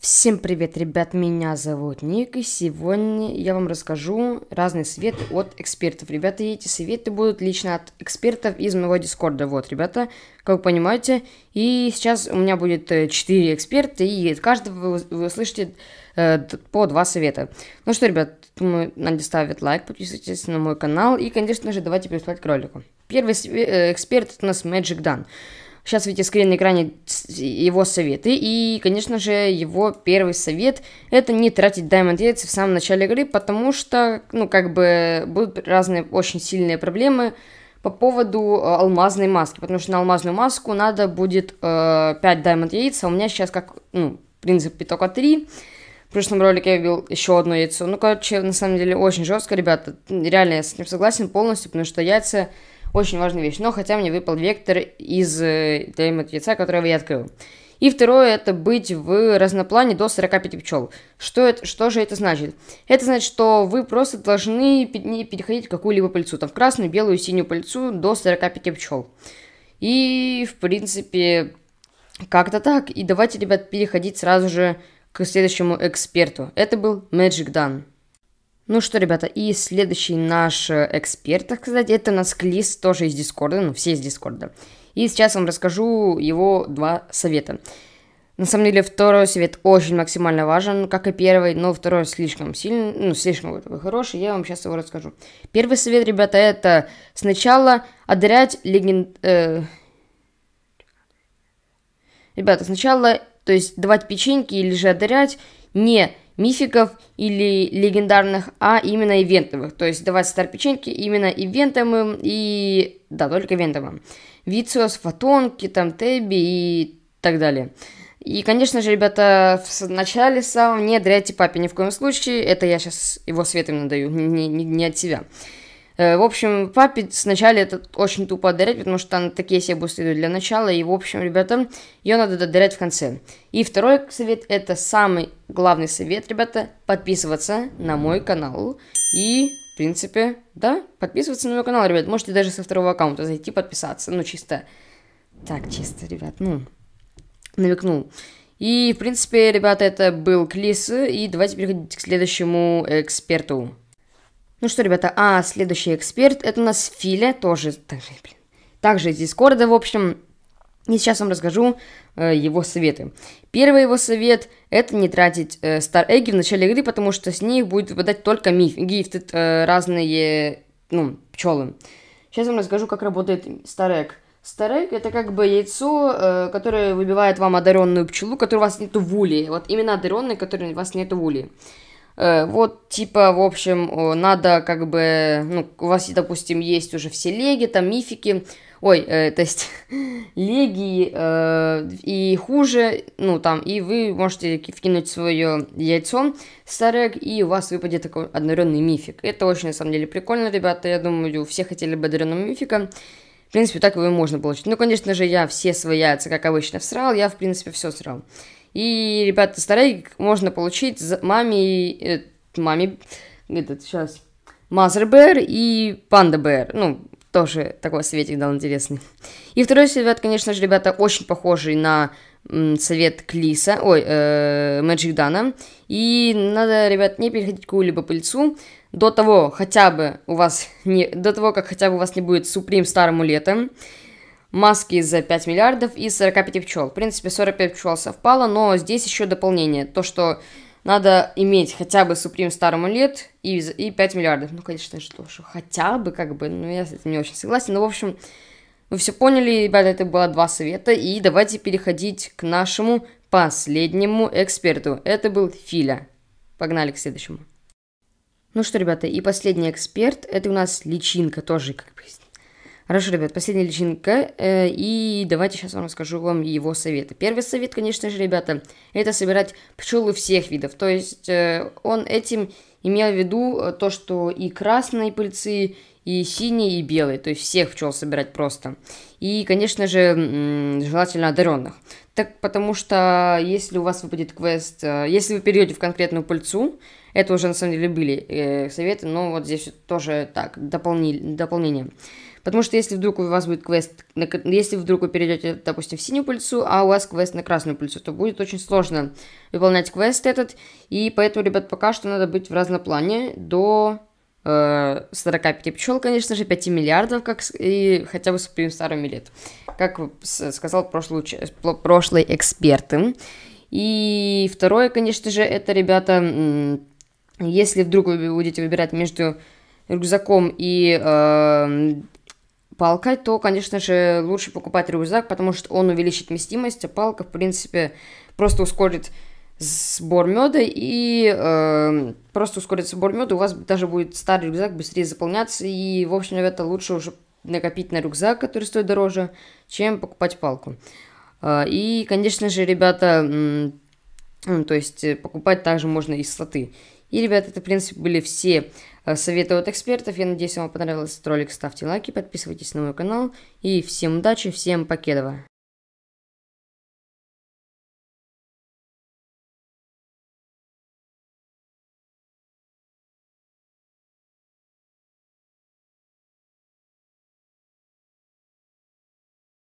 Всем привет, ребят, меня зовут Ник, и сегодня я вам расскажу разные советы от экспертов. Ребята, эти советы будут лично от экспертов из моего дискорда, вот, ребята, как вы понимаете. И сейчас у меня будет 4 э, эксперта, и от каждого вы, услышите э, по два совета. Ну что, ребят, думаю, надо ставить лайк, подписывайтесь на мой канал, и, конечно же, давайте приступать к ролику. Первый э, эксперт у нас Magic Dan. Сейчас видите скрин на экране его советы. И, конечно же, его первый совет – это не тратить даймонд яйца в самом начале игры, потому что, ну, как бы, будут разные очень сильные проблемы по поводу э, алмазной маски. Потому что на алмазную маску надо будет э, 5 Diamond яиц, а у меня сейчас, как, ну, в принципе, только 3. В прошлом ролике я вбил еще одно яйцо. Ну, короче, на самом деле очень жестко, ребята. Реально, я с этим согласен полностью, потому что яйца очень важная вещь. Но хотя мне выпал вектор из э, телемет яйца, которого я открыл. И второе, это быть в разноплане до 45 пчел. Что, это, что же это значит? Это значит, что вы просто должны не переходить какую-либо пыльцу. Там в красную, белую, синюю пыльцу до 45 пчел. И, в принципе, как-то так. И давайте, ребят, переходить сразу же к следующему эксперту. Это был Magic Done. Ну что, ребята, и следующий наш э, эксперт, так сказать, это у нас Клис, тоже из Дискорда, ну все из Дискорда. И сейчас вам расскажу его два совета. На самом деле, второй совет очень максимально важен, как и первый, но второй слишком сильный, ну, слишком вот хороший, я вам сейчас его расскажу. Первый совет, ребята, это сначала одарять легенд... Э... Ребята, сначала, то есть, давать печеньки или же одарять не мификов или легендарных, а именно ивентовых. То есть давать стар печеньки именно ивентовым и... Да, только ивентовым. Вициос, Фотонки, там, Тэби и так далее. И, конечно же, ребята, в начале самом не дряйте папе ни в коем случае. Это я сейчас его светом надаю, не, не, не от себя. Э, в общем, папе сначала это очень тупо отдарять, потому что там такие себе бусты идут для начала. И, в общем, ребята, ее надо отдарять в конце. И второй совет, это самый главный совет, ребята, подписываться на мой канал. И, в принципе, да, подписываться на мой канал, ребят. Можете даже со второго аккаунта зайти подписаться. Ну, чисто, так чисто, ребят, ну, намекнул. И, в принципе, ребята, это был Клис. И давайте переходить к следующему эксперту. Ну что, ребята, а следующий эксперт, это у нас Филя, тоже, также, блин, также из Дискорда, в общем, и сейчас вам расскажу э, его советы. Первый его совет – это не тратить э, стар эгги в начале игры, потому что с них будет выпадать только миф, гифты, э, разные, ну, пчелы. Сейчас вам расскажу, как работает старек. Старек – это как бы яйцо, э, которое выбивает вам одаренную пчелу, которой у вас нету в Вот именно одаренной, которой у вас нету в Э, вот, типа, в общем, надо как бы, ну, у вас, допустим, есть уже все леги, там, мифики, ой, э, то есть, леги э, и хуже, ну, там, и вы можете вкинуть свое яйцо старек, и у вас выпадет такой одаренный мифик. Это очень, на самом деле, прикольно, ребята, я думаю, все хотели бы одаренного мифика. В принципе, так его можно получить. Ну, конечно же, я все свои яйца, как обычно, всрал, я, в принципе, все срал. И, ребята, столетик можно получить за маме... Э, маме... Этот, сейчас... Мазер Бэр и Панда Бэр. Ну, тоже такой советик дал интересный. И второй совет, конечно же, ребята, очень похожий на совет Клиса, ой, э, Magic Дана. И надо, ребят, не переходить к какую-либо пыльцу до того, хотя бы у вас не, до того, как хотя бы у вас не будет Supreme Star амулета маски за 5 миллиардов и 45 пчел. В принципе, 45 пчел совпало, но здесь еще дополнение. То, что надо иметь хотя бы Supreme старому лет и, и 5 миллиардов. Ну, конечно же, то, что хотя бы, как бы, ну, я с этим не очень согласен. Но, ну, в общем, вы все поняли, ребята, это было два совета. И давайте переходить к нашему последнему эксперту. Это был Филя. Погнали к следующему. Ну что, ребята, и последний эксперт, это у нас личинка тоже, как бы, Хорошо, ребят, последняя личинка, э, и давайте сейчас вам расскажу вам его советы. Первый совет, конечно же, ребята, это собирать пчелы всех видов. То есть э, он этим имел в виду э, то, что и красные пыльцы, и синий, и белый, то есть всех пчел собирать просто. И, конечно же, желательно одаренных. Так потому что если у вас выпадет квест, э, если вы перейдете в конкретную пыльцу, это уже на самом деле были э, советы, но вот здесь тоже так, дополни, дополнение. Потому что если вдруг у вас будет квест, если вдруг вы перейдете, допустим, в синюю пыльцу, а у вас квест на красную пыльцу, то будет очень сложно выполнять квест этот. И поэтому, ребят, пока что надо быть в разноплане до 45 э, пчел, конечно же, 5 миллиардов, как и хотя бы с старыми лет. Как сказал прошлый, прошлый эксперты. И второе, конечно же, это, ребята, если вдруг вы будете выбирать между рюкзаком и э, палкой, то, конечно же, лучше покупать рюкзак, потому что он увеличит вместимость, а палка, в принципе, просто ускорит сбор меда и э, просто ускорить сбор меда, у вас даже будет старый рюкзак быстрее заполняться, и, в общем, это лучше уже накопить на рюкзак, который стоит дороже, чем покупать палку. Э, и, конечно же, ребята, э, то есть э, покупать также можно из слоты. И, ребята, это, в принципе, были все э, советы от экспертов. Я надеюсь, вам понравился этот ролик. Ставьте лайки, подписывайтесь на мой канал. И всем удачи, всем покедова!